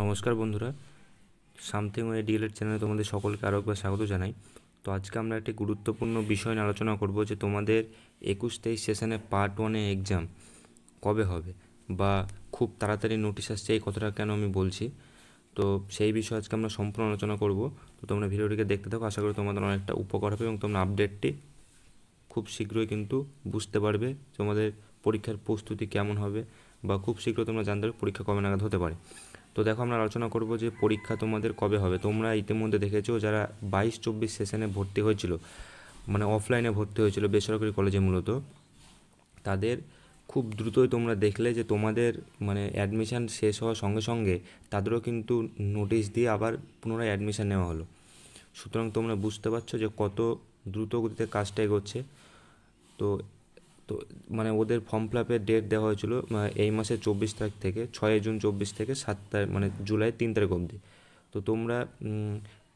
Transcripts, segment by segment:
নমস্কার বন্ধুরা something way D.El.Ed চ্যানেলে তোমাদের সকলকে আরও একবার স্বাগত জানাই তো আজকে আমরা একটি গুরুত্বপূর্ণ বিষয় নিয়ে আলোচনা করব যে তোমাদের একুশ তেইশ সেশনে পার্ট ওয়ানে এক্সাম কবে হবে বা খুব তাড়াতাড়ি নোটিশ আসছে এই কথাটা কেন আমি বলছি তো সেই বিষয়ে আজকে আমরা সম্পূর্ণ আলোচনা করব তো তোমরা ভিডিওটিকে দেখতে থাকো আশা করি তোমাদের অনেকটা উপকার হবে এবং তোমরা আপডেটটি খুব শীঘ্রই কিন্তু বুঝতে পারবে তোমাদের পরীক্ষার প্রস্তুতি কেমন হবে বা খুব শীঘ্র তোমরা জানতে পারবে পরীক্ষা কবে নাগাদ হতে পারে তো দেখো আমরা আলোচনা করব যে পরীক্ষা তোমাদের কবে হবে তোমরা ইতিমধ্যে দেখেছো যারা বাইশ চব্বিশ সেশনে ভর্তি হয়েছিল মানে অফলাইনে ভর্তি হয়েছিল বেসরকারি কলেজে মূলত তাদের খুব দ্রুতই তোমরা দেখলে যে তোমাদের মানে অ্যাডমিশান শেষ হওয়ার সঙ্গে সঙ্গে তাদেরও কিন্তু নোটিশ দিয়ে আবার পুনরায় অ্যাডমিশান নেওয়া হলো সুতরাং তোমরা বুঝতে পারছো যে কত দ্রুত গতিতে কাজটা এগোচ্ছে তো তো মানে ওদের ফর্ম ফিল আপের ডেট দেওয়া হয়েছিল এই মাসের চব্বিশ তারিখ থেকে ছয় জুন চব্বিশ থেকে সাত তারিখ মানে জুলাই তিন তারিখ অবধি তো তোমরা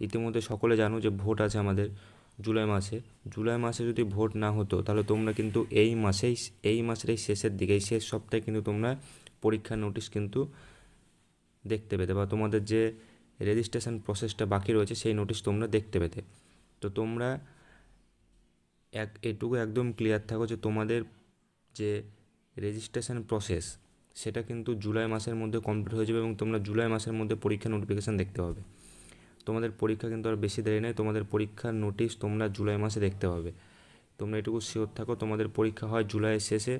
ইতিমধ্যে সকলে জানো যে ভোট আছে আমাদের জুলাই মাসে জুলাই মাসে যদি ভোট না হতো তাহলে তোমরা কিন্তু এই মাসেই এই মাসের এই শেষের দিকে এই শেষ সপ্তাহে কিন্তু তোমরা পরীক্ষার নোটিশ কিন্তু দেখতে পেতে বা তোমাদের যে রেজিস্ট্রেশন প্রসেসটা বাকি রয়েছে সেই নোটিশ তোমরা দেখতে পেতে তো তোমরা এক এটুকু একদম ক্লিয়ার থাকো যে তোমাদের যে রেজিস্ট্রেশন প্রসেস সেটা কিন্তু জুলাই মাসের মধ্যে কমপ্লিট হয়ে যাবে এবং তোমরা জুলাই মাসের মধ্যে পরীক্ষা নোটিফিকেশান দেখতে পাবে তোমাদের পরীক্ষা কিন্তু আর বেশি দেরি নেই তোমাদের পরীক্ষার নোটিশ তোমরা জুলাই মাসে দেখতে পাবে তোমরা এটুকু শিওর থাকো তোমাদের পরীক্ষা হয় জুলাইয়ের শেষে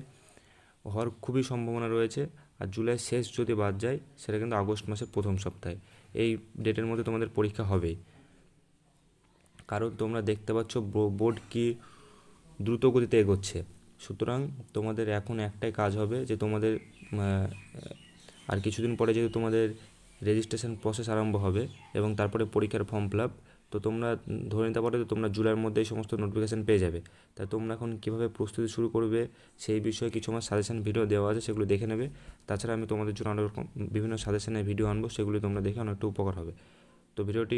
হওয়ার খুবই সম্ভাবনা রয়েছে আর জুলাই শেষ যদি বাদ যায় সেটা কিন্তু আগস্ট মাসের প্রথম সপ্তাহে এই ডেটের মধ্যে তোমাদের পরীক্ষা হবেই কারণ তোমরা দেখতে পাচ্ছ বোর্ড কী দ্রুত গতিতে এগোচ্ছে সুতরাং তোমাদের এখন একটাই কাজ হবে যে তোমাদের আর কিছুদিন পরে যেহেতু তোমাদের রেজিস্ট্রেশন প্রসেস আরম্ভ হবে এবং তারপরে পরীক্ষার ফর্ম ফিল তো তোমরা ধরে নিতে পারো যে তোমরা জুলাইয়ের মধ্যে এই সমস্ত নোটিফিকেশান পেয়ে যাবে তাই তোমরা এখন কীভাবে প্রস্তুতি শুরু করবে সেই বিষয়ে কিছু আমার সাজেশান ভিডিও দেওয়া আছে সেগুলো দেখে নেবে তাছাড়া আমি তোমাদের জন্য আরও বিভিন্ন সাজেশানের ভিডিও আনবো সেগুলি তোমরা দেখে অনেকটা উপকার হবে তো ভিডিওটি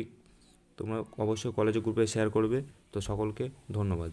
তোমরা অবশ্যই কলেজ গ্রুপে শেয়ার করবে তো সকলকে ধন্যবাদ